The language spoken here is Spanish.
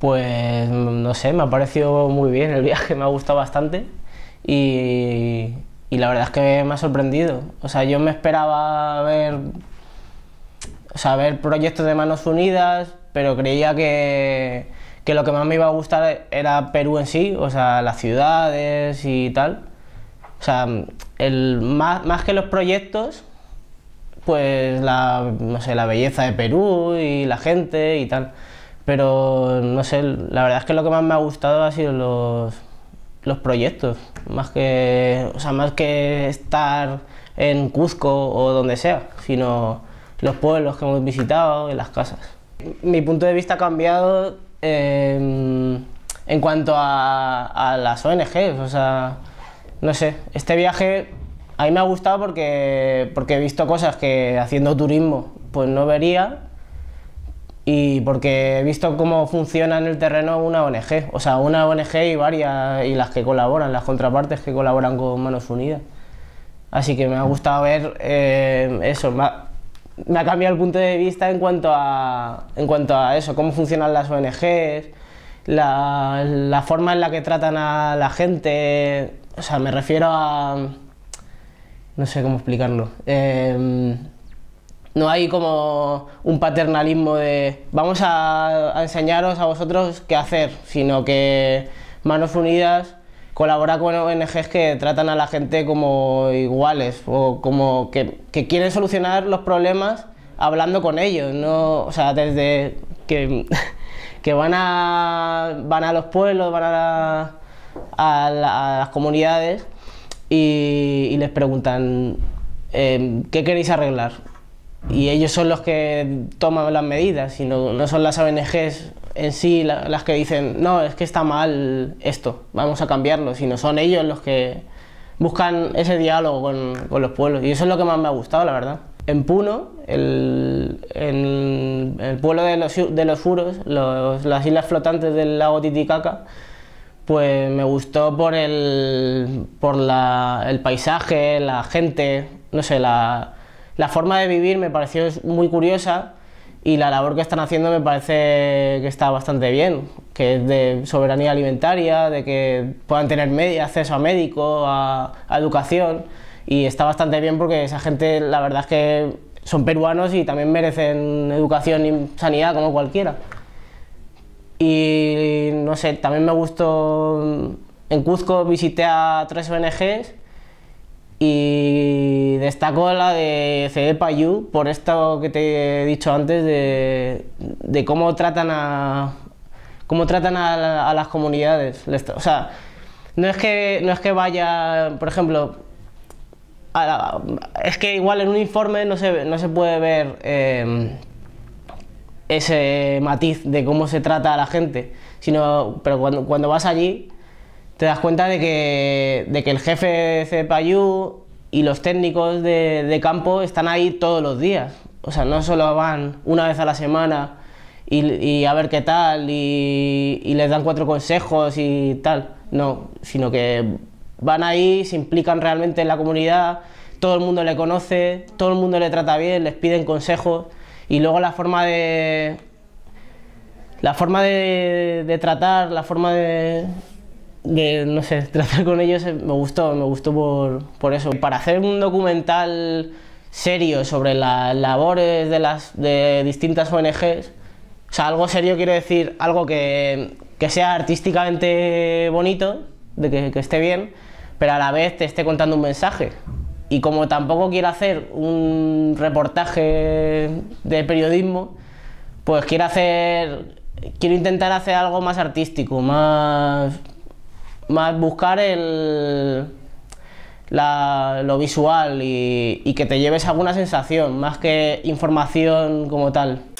pues no sé, me ha parecido muy bien el viaje, me ha gustado bastante y, la verdad es que me ha sorprendido. O sea, yo me esperaba ver, proyectos de manos unidas, pero creía que, que lo que más me iba a gustar era Perú en sí, o sea, las ciudades y tal. O sea, el, más, más que los proyectos, pues la, sé, la belleza de Perú y la gente y tal. Pero no sé, la verdad es que lo que más me ha gustado ha sido los, los proyectos, más que, o sea, más que estar en Cuzco o donde sea, sino los pueblos que hemos visitado y las casas. Mi punto de vista ha cambiado en cuanto a, a, las ONGs, o sea, no sé, este viaje a mí me ha gustado porque, porque he visto cosas que haciendo turismo pues no vería y porque he visto cómo funciona en el terreno una ONG, o sea, una ONG y varias, y las que colaboran, las contrapartes que colaboran con Manos Unidas. Así que me ha gustado ver eh, eso, me ha, cambiado el punto de vista en cuanto a, en cuanto a eso, cómo funcionan las ONGs, la, la forma en la que tratan a la gente, o sea, me refiero a... no sé cómo explicarlo. Eh, no hay como un paternalismo de vamos a, enseñaros a vosotros qué hacer, sino que Manos Unidas colabora con ONGs que tratan a la gente como iguales o como que, quieren solucionar los problemas hablando con ellos, no, o sea, desde que, van, a, van a los pueblos, van a, las comunidades y, les preguntan eh, qué queréis arreglar y ellos son los que toman las medidas, sino no son las ONGs en sí las que dicen, no, es que está mal esto, vamos a cambiarlo, sino son ellos los que buscan ese diálogo con, los pueblos. Y eso es lo que más me ha gustado, la verdad. En Puno, el, en el pueblo de los, de furos, las islas flotantes del lago Titicaca, pues me gustó por el, por el paisaje, la gente, no sé, la, la forma de vivir me pareció muy curiosa y la labor que están haciendo me parece que está bastante bien, que es de soberanía alimentaria, de que puedan tener acceso a médico, a, educación, y está bastante bien porque esa gente la verdad es que son peruanos y también merecen educación y sanidad como cualquiera. Y no sé, también me gustó, en Cuzco visité a tres ONGs y destaco la de CD e por esto que te he dicho antes de, cómo tratan a cómo tratan a, las comunidades. O sea, no es que no es que vaya, por ejemplo, es que igual en un informe no se, puede ver eh, ese matiz de cómo se trata a la gente, sino pero cuando, cuando vas allí te das cuenta de que, de que el jefe de Payú y los técnicos de, campo están ahí todos los días. O sea, no solo van una vez a la semana y, a ver qué tal y, les dan cuatro consejos y tal. No, sino que van ahí, se implican realmente en la comunidad, todo el mundo le conoce, todo el mundo le trata bien, les piden consejos y luego la forma de... La forma de tratar, la forma de, no sé, tratar con ellos eh, me gustó, me gustó por, eso. Para hacer un documental serio sobre las labores de las distintas ONGs, o sea, algo serio quiero decir, algo que, sea artísticamente bonito, de que, que, esté bien, pero a la vez te esté contando un mensaje. Y como tampoco quiero hacer un reportaje de periodismo, pues quiero hacer, quiero intentar hacer algo más artístico, más, más buscar el, lo visual y que te lleves alguna sensación, más que información como tal.